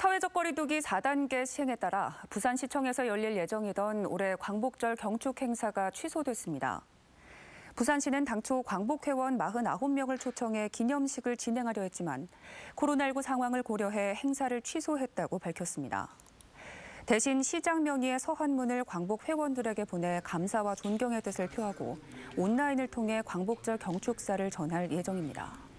사회적 거리두기 4단계 시행에 따라 부산시청에서 열릴 예정이던 올해 광복절 경축 행사가 취소됐습니다. 부산시는 당초 광복회원 49명을 초청해 기념식을 진행하려 했지만 코로나19 상황을 고려해 행사를 취소했다고 밝혔습니다. 대신 시장 명의의 서한문을 광복 회원들에게 보내 감사와 존경의 뜻을 표하고 온라인을 통해 광복절 경축사를 전할 예정입니다.